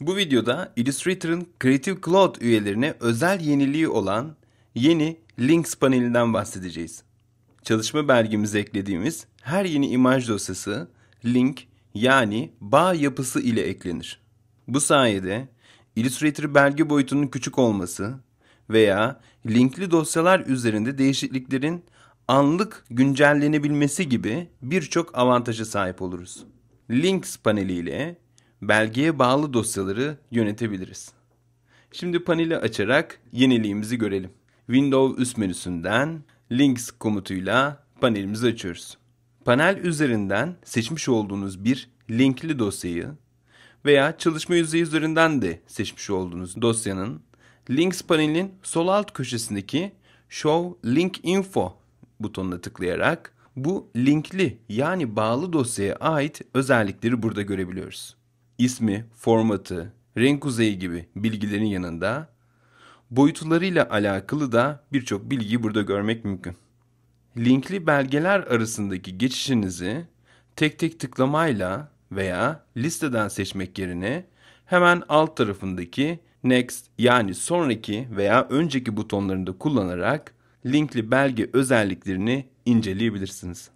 Bu videoda Illustrator'ın Creative Cloud üyelerine özel yeniliği olan yeni Links panelinden bahsedeceğiz. Çalışma belgemize eklediğimiz her yeni imaj dosyası link yani bağ yapısı ile eklenir. Bu sayede Illustrator belge boyutunun küçük olması, veya linkli dosyalar üzerinde değişikliklerin anlık güncellenebilmesi gibi birçok avantaja sahip oluruz. Links paneli ile belgeye bağlı dosyaları yönetebiliriz. Şimdi paneli açarak yeniliğimizi görelim. Windows üst menüsünden Links komutuyla panelimizi açıyoruz. Panel üzerinden seçmiş olduğunuz bir linkli dosyayı veya çalışma yüzeyi üzerinden de seçmiş olduğunuz dosyanın Links panelinin sol alt köşesindeki Show Link Info butonuna tıklayarak bu linkli yani bağlı dosyaya ait özellikleri burada görebiliyoruz. İsmi, formatı, renk uzayı gibi bilgilerin yanında boyutlarıyla alakalı da birçok bilgiyi burada görmek mümkün. Linkli belgeler arasındaki geçişinizi tek tek tıklamayla veya listeden seçmek yerine hemen alt tarafındaki Next yani sonraki veya önceki butonlarını da kullanarak linkli belge özelliklerini inceleyebilirsiniz.